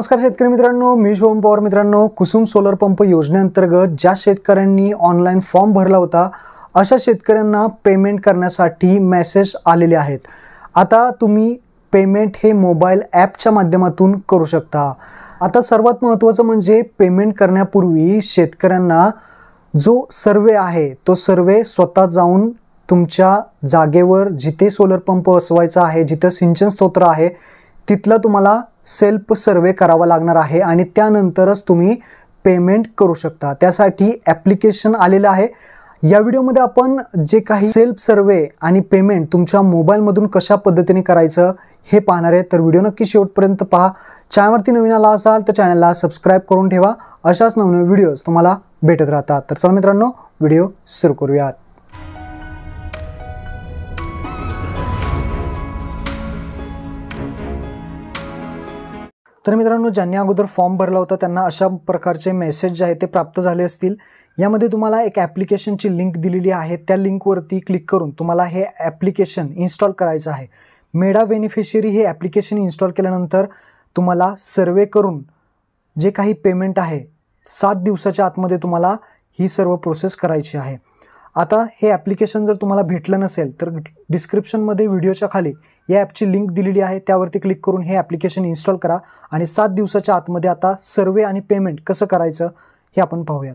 नमस्कार शेतकरी मित्रांनो मी शोम पवार मित्रांनो कुसुम सोलर पंप योजनेअंतर्गत ज्या शेतकऱ्यांनी ऑनलाईन फॉर्म भरला होता अशा शेतकऱ्यांना पेमेंट करण्यासाठी मेसेज आलेले आहेत आता तुम्ही पेमेंट हे मोबाईल ॲपच्या माध्यमातून करू शकता आता सर्वात महत्त्वाचं म्हणजे पेमेंट करण्यापूर्वी शेतकऱ्यांना जो सर्वे आहे तो सर्वे स्वतः जाऊन तुमच्या जागेवर जिथे सोलर पंप असवायचा आहे जिथं सिंचन स्तोत्र आहे तिथलं तुम्हाला सेल्फ सर्वे करावा लागणार आहे आणि त्यानंतरच तुम्ही पेमेंट करू शकता त्यासाठी ॲप्लिकेशन आलेलं आहे या व्हिडिओमध्ये आपण जे काही सेल्फ सर्वे आणि पेमेंट तुमच्या मोबाईलमधून कशा पद्धतीने करायचं हे पाहणार आहे तर व्हिडिओ नक्की शेवटपर्यंत पहा चॅनलवरती नवीन आला असाल तर चॅनलला सबस्क्राईब करून ठेवा अशाच नवनवीन व्हिडिओज तुम्हाला भेटत राहतात तर चला मित्रांनो व्हिडिओ सुरू करूयात तर मित्रांनो ज्यांनी अगोदर फॉर्म भरला होता त्यांना अशा प्रकारचे मेसेज जे आहे ते प्राप्त झाले असतील यामध्ये तुम्हाला एक ॲप्लिकेशनची लिंक दिलेली आहे त्या लिंकवरती क्लिक करून तुम्हाला हे ॲप्लिकेशन इन्स्टॉल करायचं आहे मेडा बेनिफिशरी हे ॲप्लिकेशन इन्स्टॉल केल्यानंतर तुम्हाला सर्वे करून जे काही पेमेंट आहे सात दिवसाच्या आतमध्ये तुम्हाला ही सर्व प्रोसेस करायची आहे आता हे ॲप्लिकेशन जर तुम्हाला भेटलं नसेल तर डिस्क्रिप्शनमध्ये व्हिडिओच्या खाली या ॲपची लिंक दिलेली आहे त्यावरती क्लिक करून हे ॲप्लिकेशन इन्स्टॉल करा आणि सात दिवसाच्या आतमध्ये आता सर्वे आणि पेमेंट कसं करायचं हे आपण पाहूयात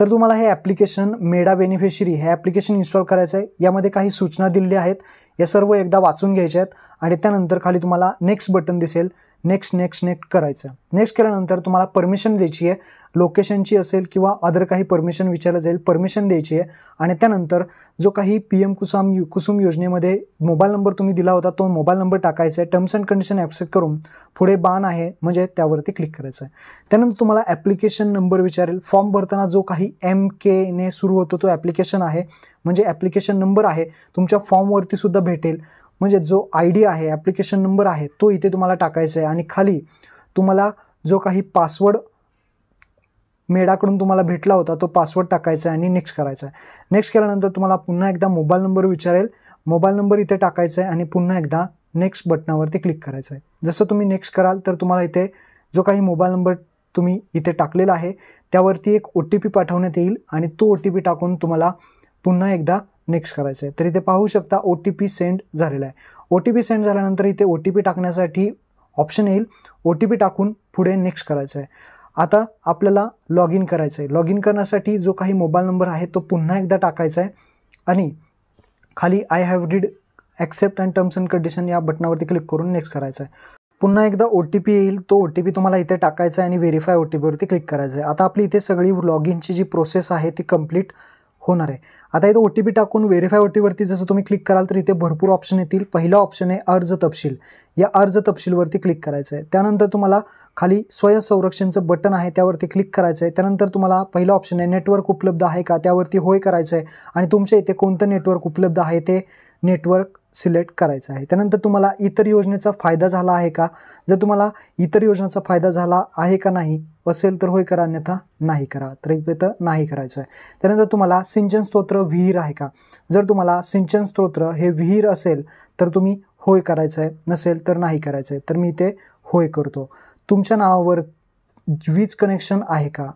तर तुम्हाला हे ॲप्लिकेशन मेडा बेनिफिशरी हे ॲप्लिकेशन इन्स्टॉल करायचं आहे यामध्ये काही सूचना दिलेल्या आहेत या सर्व एकदा वाचून घ्यायच्या आहेत आणि त्यानंतर खाली तुम्हाला नेक्स्ट बटन दिसेल नेक्स्ट नेक्स्ट नेक्स्ट करायचं नेक्स्ट केल्यानंतर तुम्हाला परमिशन द्यायची आहे लोकेशनची असेल किंवा अदर काही परमिशन विचारलं जाईल परमिशन द्यायची आहे आणि त्यानंतर जो काही पी एम कुसुम यु कुसुम योजनेमध्ये मोबाईल नंबर तुम्ही दिला होता तो मोबाईल नंबर टाकायचा आहे टर्म्स अँड कंडिशन ॲक्सेप्ट करून पुढे बाण आहे म्हणजे त्यावरती क्लिक करायचं आहे त्यानंतर तुम्हाला ॲप्लिकेशन नंबर विचारेल फॉर्म भरताना जो काही एम केने सुरू होतो तो ॲप्लिकेशन आहे म्हणजे ॲप्लिकेशन नंबर आहे तुमच्या फॉर्मवरती सुद्धा भेटेल म्हणजे जो आय डी आहे ॲप्लिकेशन नंबर आहे तो इथे तुम्हाला टाकायचा आहे आणि खाली तुम्हाला जो काही पासवर्ड मेडाकडून तुम्हाला भेटला होता तो पासवर्ड टाकायचा आहे आणि नेक्स्ट करायचा आहे नेक्स्ट केल्यानंतर तुम्हाला पुन्हा एकदा मोबाईल नंबर विचारेल मोबाईल नंबर इथे टाकायचा आहे आणि पुन्हा एकदा नेक्स्ट बटनावरती क्लिक करायचं आहे जसं तुम्ही नेक्स्ट कराल तर तुम्हाला इथे जो काही मोबाईल नंबर तुम्ही इथे टाकलेला आहे त्यावरती एक ओ टी पी पाठवण्यात येईल आणि तो ओ टी पी टाकून तुम्हाला पुन्हा एकदा नेक्स्ट करायचं आहे तर इथे पाहू शकता ओ टी पी सेंड झालेला आहे ओ टी पी सेंड झाल्यानंतर इथे ओ टी पी टाकण्यासाठी ऑप्शन येईल ओ टी पी टाकून पुढे नेक्स्ट करायचं आहे आता आपल्याला लॉग इन करायचं आहे लॉग इन करण्यासाठी जो काही मोबाईल नंबर आहे तो पुन्हा एकदा टाकायचा आहे आणि खाली I have did accept and terms and condition या बटनावरती क्लिक करून नेक्स्ट करायचं आहे पुन्हा एकदा ओ टी पी येईल तो ओ टी पी तुम्हाला इथे टाकायचा आहे आणि व्हेरीफाय ओ टी पीवरती क्लिक करायचं आहे आता आपली इथे सगळी लॉग इनची जी प्रोसेस आहे ती कम्प्लीट होणार आहे आता इथं ओ टी पी टाकून व्हेरीफाय ओ टी जसं तुम्ही क्लिक कराल तर इथे भरपूर ऑप्शन येतील पहिला ऑप्शन आहे अर्ज तपशील या अर्ज तपशीलवरती क्लिक करायचं आहे त्यानंतर तुम्हाला खाली स्वयंसंरक्षणचं बटन आहे त्यावरती क्लिक करायचं आहे त्यानंतर तुम्हाला पहिला ऑप्शन आहे नेटवर्क उपलब्ध आहे का त्यावरती होय करायचं आहे आणि तुमच्या इथे कोणतं नेटवर्क उपलब्ध आहे ते नेटवर्क सिलेक्ट करायचं आहे त्यानंतर तुम्हाला इतर योजनेचा फायदा झाला आहे का जर तुम्हाला इतर योजनेचा फायदा झाला आहे का नाही असेल तर होय करा अन्यथा नाही करा तर तर नाही करायचं आहे त्यानंतर तुम्हाला सिंचन स्तोत्र विहीर आहे का जर तुम्हाला सिंचन स्तोत्र हे विहीर असेल तर तुम्ही होय करायचं आहे नसेल तर नाही करायचं आहे तर मी ते होय करतो तुमच्या नावावर वीज कनेक्शन आहे का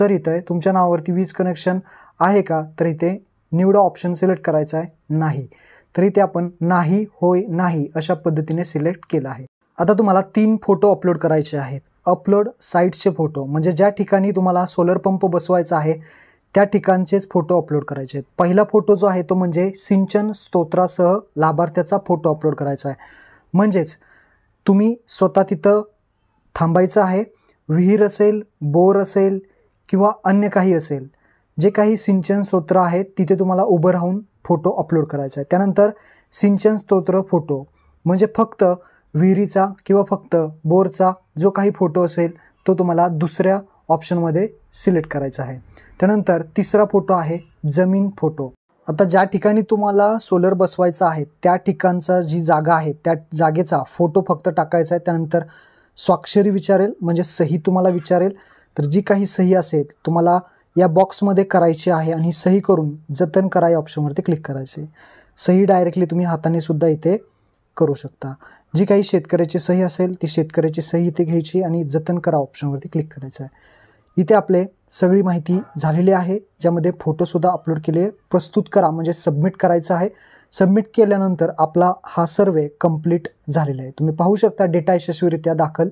तर इथं तुमच्या नावावरती वीज कनेक्शन आहे का तर इथे निवडा ऑप्शन सिलेक्ट करायचा आहे नाही तरी ते आपण नाही होय नाही अशा पद्धतीने सिलेक्ट केलं आहे आता तुम्हाला तीन फोटो अपलोड करायचे आहेत अपलोड साईटचे फोटो म्हणजे ज्या ठिकाणी तुम्हाला सोलर पंप बसवायचा आहे त्या ठिकाणचेच फोटो अपलोड करायचे आहेत पहिला फोटो जो आहे तो म्हणजे सिंचन स्तोत्रासह लाभार्थ्याचा फोटो अपलोड करायचा आहे म्हणजेच तुम्ही स्वतः तिथं थांबायचं आहे विहीर असेल बोर असेल किंवा अन्य काही असेल जे काही सिंचन स्तोत्र आहेत तिथे तुम्हाला उभं राहून फोटो अपलोड करायचा आहे त्यानंतर सिंचन स्तोत्र फोटो म्हणजे फक्त विहिरीचा किंवा फक्त बोरचा जो काही फोटो असेल तो तुम्हाला दुसऱ्या ऑप्शनमध्ये सिलेक्ट करायचा आहे त्यानंतर तिसरा फोटो आहे जमीन फोटो आता ज्या ठिकाणी तुम्हाला सोलर बसवायचा आहे त्या ठिकाणचा जी जागा आहे त्या जागेचा फोटो फक्त टाकायचा आहे त्यानंतर स्वाक्षरी विचारेल म्हणजे सही तुम्हाला विचारेल तर जी काही सही असेल तुम्हाला या बॉक्समध्ये करायची आहे आणि सही करून जतन करा या ऑप्शनवरती क्लिक करायचे सही डायरेक्टली तुम्ही हाताने सुद्धा इथे करू शकता जी काही शेतकऱ्याची सही असेल ती शेतकऱ्याची सही इथे घ्यायची आणि जतन करा ऑप्शनवरती क्लिक करायचं आहे इथे आपले सगळी माहिती झालेली आहे ज्यामध्ये फोटोसुद्धा अपलोड केले प्रस्तुत करा म्हणजे सबमिट करायचं आहे सबमिट केल्यानंतर आपला हा सर्वे कंप्लीट झालेला आहे तुम्ही पाहू शकता डेटा यशस्वीरित्या दाखल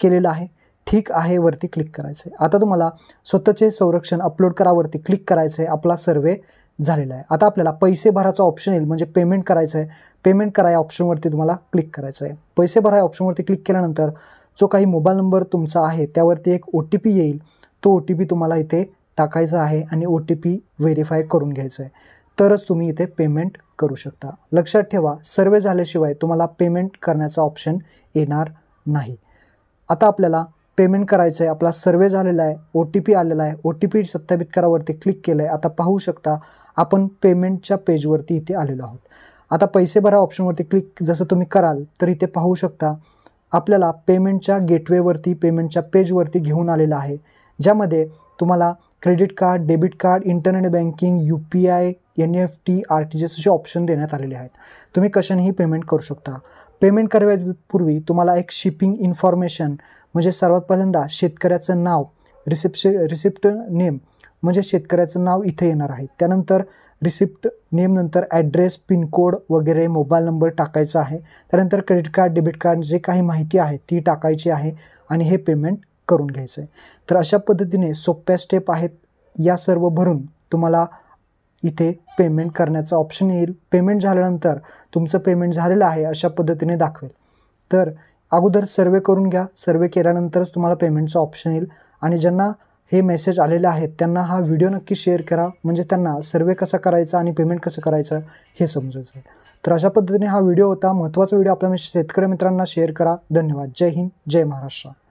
केलेला आहे ठीक आहे वरती क्लिक करायचं आहे आता तुम्हाला स्वतःचे संरक्षण अपलोड करावरती क्लिक करायचं आहे आपला सर्वे झालेला आहे आता आपल्याला पैसे भराचा ऑप्शन येईल म्हणजे पेमेंट करायचं आहे पेमेंट करा या ऑप्शनवरती तुम्हाला क्लिक करायचं आहे पैसे भरा या ऑप्शनवरती क्लिक केल्यानंतर जो काही मोबाईल नंबर तुमचा आहे त्यावरती एक ओ टी पी येईल तो ओ टी पी तुम्हाला इथे टाकायचा आहे आणि ओ टी पी व्हेरीफाय करून घ्यायचं आहे तरच तुम्ही इथे पेमेंट करू शकता लक्षात ठेवा सर्वे झाल्याशिवाय तुम्हाला पेमेंट करण्याचा ऑप्शन येणार नाही आता आपल्याला पेमेंट करायचं आहे आपला सर्वे झालेला आहे ओ टी पी आलेला आहे ओ टी पी सत्यापित करावरती क्लिक केलं आहे आता पाहू शकता आपण पेमेंटच्या पेजवरती इथे आलेलो आहोत आता पैसे भरा ऑप्शनवरती क्लिक जसं तुम्ही कराल तर इथे पाहू शकता आपल्याला पेमेंटच्या गेटवेवरती पेमेंटच्या पेजवरती घेऊन आलेला आहे ज्यामध्ये तुम्हाला credit card debit card internet banking U P I N E F T R T G S option देण्यात आलेले आहेत तुम्ही कशानेही पेमेंट करू शकता पेमेंट करण्यापूर्वी तुम्हाला एक शिपिंग इन्फॉर्मेशन म्हणजे सर्वात पहिल्यांदा शेतकऱ्याचं नाव रिसिप्श रिसिप्ट नेम म्हणजे शेतकऱ्याचं नाव इथे येणार आहे त्यानंतर रिसिप्ट नेमनंतर ॲड्रेस पिनकोड वगैरे मोबाईल नंबर टाकायचा आहे त्यानंतर क्रेडिट कार्ड डेबिट कार्ड जे काही माहिती आहे ती टाकायची आहे आणि हे पेमेंट करून घ्यायचं आहे तर अशा पद्धतीने सोप्या स्टेप आहेत या सर्व भरून तुम्हाला इथे पेमेंट करण्याचा ऑप्शन येईल पेमेंट झाल्यानंतर तुमचं पेमेंट झालेलं आहे अशा पद्धतीने दाखवेल तर अगोदर सर्वे करून घ्या सर्वे केल्यानंतरच तुम्हाला पेमेंटचं ऑप्शन येईल आणि ज्यांना हे मेसेज आलेले आहेत त्यांना हा व्हिडिओ नक्की शेअर करा म्हणजे त्यांना सर्वे कसा करायचा आणि पेमेंट कसं करायचं हे समजायचं आहे तर अशा पद्धतीने हा व्हिडिओ होता महत्त्वाचा व्हिडिओ आपल्या शेतकरी मित्रांना शेअर करा धन्यवाद जय हिंद जय महाराष्ट्र